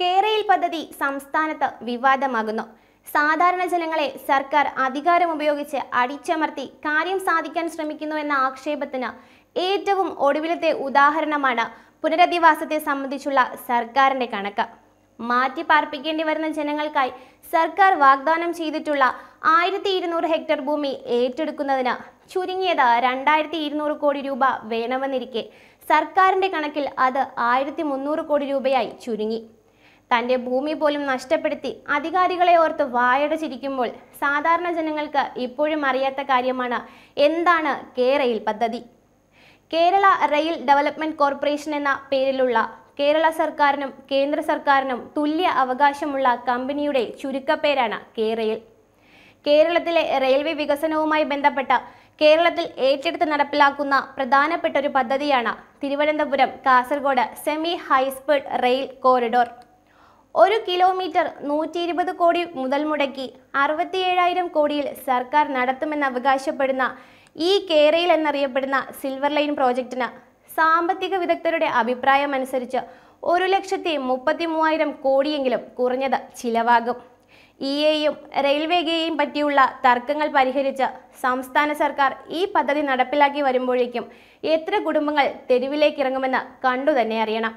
കേരയിൽ പദ്ധതി സംസ്ഥാനത്ത് വിവാദമാകുന്നു സാധാരണ ജനങ്ങളെ സർക്കാർ അധികാരം ഉപയോഗിച്ച് അടിച്ചമർത്തി കാര്യം സാധിക്കാൻ ശ്രമിക്കുന്നു എന്ന ആക്ഷേപത്തിന് ഏറ്റവും ഒടുവിലത്തെ ഉദാഹരണമാണ് പുനരധിവാസത്തെ സംബന്ധിച്ചുള്ള സർക്കാരിന്റെ കണക്ക് മാറ്റി പാർപ്പിക്കേണ്ടി വരുന്ന ജനങ്ങൾക്കായി സർക്കാർ വാഗ്ദാനം ചെയ്തിട്ടുള്ള ആയിരത്തി ഇരുന്നൂറ് ഹെക്ടർ ഭൂമി ഏറ്റെടുക്കുന്നതിന് ചുരുങ്ങിയത് രണ്ടായിരത്തി ഇരുന്നൂറ് കോടി രൂപ വേണമെന്നിരിക്കെ സർക്കാരിന്റെ കണക്കിൽ അത് ആയിരത്തി മുന്നൂറ് കോടി രൂപയായി ചുരുങ്ങി തൻ്റെ ഭൂമി പോലും നഷ്ടപ്പെടുത്തി അധികാരികളെ ഓർത്ത് വായടച്ചിരിക്കുമ്പോൾ സാധാരണ ജനങ്ങൾക്ക് ഇപ്പോഴും അറിയാത്ത കാര്യമാണ് എന്താണ് കേരയിൽ പദ്ധതി കേരള റെയിൽ ഡെവലപ്മെൻറ്റ് കോർപ്പറേഷൻ എന്ന പേരിലുള്ള കേരള സർക്കാരിനും കേന്ദ്ര സർക്കാരിനും തുല്യ അവകാശമുള്ള കമ്പനിയുടെ ചുരുക്കപ്പേരാണ് കേരയിൽ കേരളത്തിലെ റെയിൽവേ വികസനവുമായി ബന്ധപ്പെട്ട കേരളത്തിൽ ഏറ്റെടുത്ത് നടപ്പിലാക്കുന്ന പ്രധാനപ്പെട്ട ഒരു പദ്ധതിയാണ് Thiruvananthapuram Kasaragod semi high speed rail corridor ഒരു കിലോമീറ്റർ നൂറ്റി ഇരുപത് കോടി മുതൽ മുടക്കി അറുപത്തിയേഴായിരം കോടിയിൽ സർക്കാർ നടത്തുമെന്ന് അവകാശപ്പെടുന്ന ഈ കേരയിൽ എന്നറിയപ്പെടുന്ന സിൽവർ ലൈൻ പ്രോജക്റ്റിന് സാമ്പത്തിക വിദഗ്ധരുടെ അഭിപ്രായം അനുസരിച്ച് ഒരു ലക്ഷത്തി മുപ്പത്തി മൂവായിരം കോടിയെങ്കിലും കുറഞ്ഞത് ചിലവാകും ഇയെയും റെയിൽവേയെയും പറ്റിയുള്ള തർക്കങ്ങൾ പരിഹരിച്ച് സംസ്ഥാന സർക്കാർ ഈ പദ്ധതി നടപ്പിലാക്കി വരുമ്പോഴേക്കും എത്ര കുടുംബങ്ങൾ തെരുവിലേക്കിറങ്ങുമെന്ന് കണ്ടു തന്നെ അറിയണം